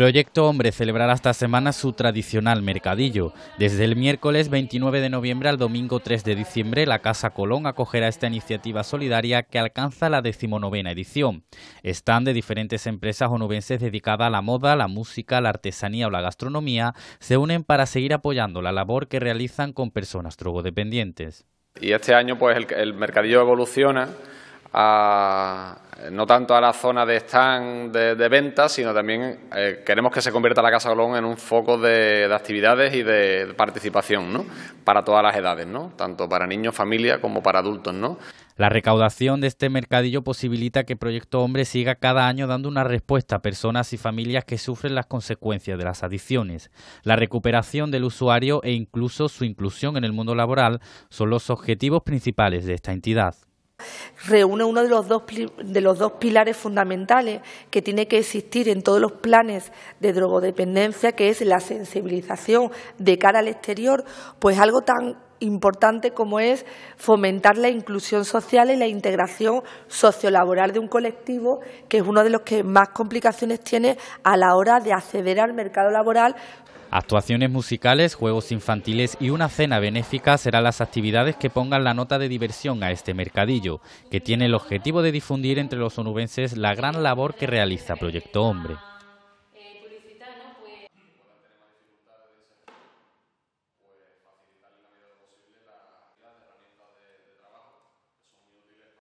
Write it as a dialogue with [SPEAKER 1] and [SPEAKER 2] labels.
[SPEAKER 1] Proyecto Hombre celebrará esta semana su tradicional mercadillo. Desde el miércoles 29 de noviembre al domingo 3 de diciembre, la Casa Colón acogerá esta iniciativa solidaria que alcanza la decimonovena edición. Están de diferentes empresas onubenses dedicadas a la moda, la música, la artesanía o la gastronomía se unen para seguir apoyando la labor que realizan con personas drogodependientes.
[SPEAKER 2] Y este año pues el mercadillo evoluciona no tanto a la zona de stand de, ventas, sino también eh, queremos que se convierta la Casa Colón en un foco de, actividades y de, participación para todas las edades, ¿no? tanto para niños, familia como para adultos. ¿no?
[SPEAKER 1] La recaudación de este mercadillo posibilita que Proyecto Hombre siga cada año dando una respuesta a personas y familias que sufren las consecuencias de las adicciones. La recuperación del usuario e incluso su inclusión en el mundo laboral son los objetivos principales de esta entidad
[SPEAKER 3] reúne uno de los, dos, pilares fundamentales que tiene que existir en todos los planes de drogodependencia, que es la sensibilización de cara al exterior, pues algo tan importante como es fomentar la inclusión social y la integración sociolaboral de un colectivo, que es uno de los que más complicaciones tiene a la hora de acceder al mercado laboral,
[SPEAKER 1] Actuaciones musicales, juegos infantiles y una cena benéfica serán las actividades que pongan la nota de diversión a este mercadillo, que tiene el objetivo de difundir entre los onubenses la gran labor que realiza Proyecto
[SPEAKER 4] Hombre.